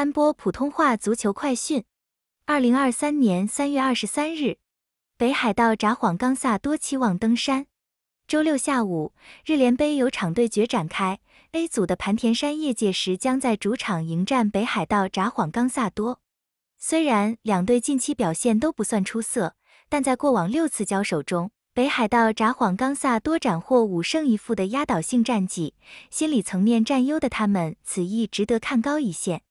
三播普通话足球快讯，二零二三年三月二十三日，北海道札幌冈萨多期望登山。周六下午，日联杯有场对决展开，A 组的盘田山业界时将在主场迎战北海道札幌冈萨多。虽然两队近期表现都不算出色，但在过往六次交手中，北海道札幌冈萨多斩获五胜一负的压倒性战绩，心理层面占优的他们，此役值得看高一线。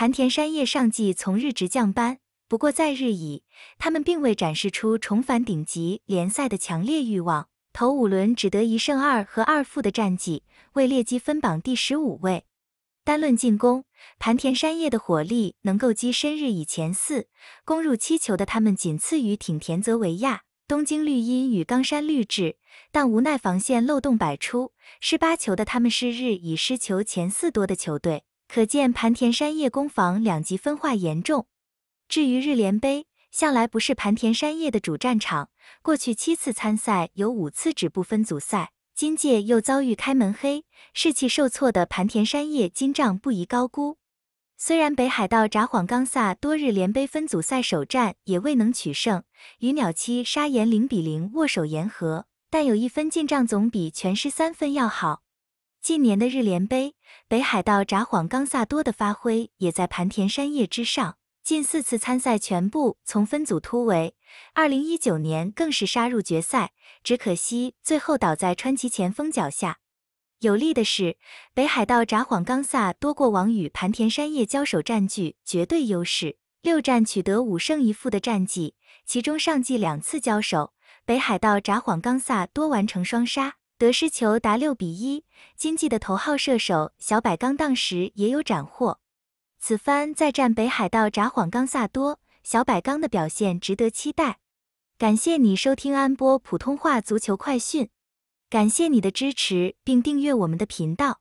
盘田山叶上季从日职降班，不过在日乙，他们并未展示出重返顶级联赛的强烈欲望。头五轮只得一胜二和二负的战绩，位列积分榜第十五位。单论进攻，盘田山叶的火力能够跻身日乙前四，攻入七球的他们仅次于挺田泽维亚、东京绿茵与冈山绿智，但无奈防线漏洞百出，失八球的他们是日乙失球前四多的球队。可见盘田山叶攻防两极分化严重。至于日联杯，向来不是盘田山叶的主战场，过去七次参赛有五次止步分组赛。今届又遭遇开门黑，士气受挫的盘田山叶今仗不宜高估。虽然北海道札幌冈萨多日联杯分组赛首战也未能取胜，与鸟栖砂岩零比零握手言和，但有一分进账总比全失三分要好。近年的日联杯，北海道札幌冈萨多的发挥也在盘田山叶之上。近四次参赛全部从分组突围，二零一九年更是杀入决赛，只可惜最后倒在川崎前锋脚下。有利的是，北海道札幌冈萨多过往与盘田山叶交手占据绝对优势，六战取得五胜一负的战绩，其中上季两次交手，北海道札幌冈萨多完成双杀。得失球达六比一，金纪的头号射手小百刚当时也有斩获。此番再战北海道札幌冈萨多，小百刚的表现值得期待。感谢你收听安波普通话足球快讯，感谢你的支持并订阅我们的频道。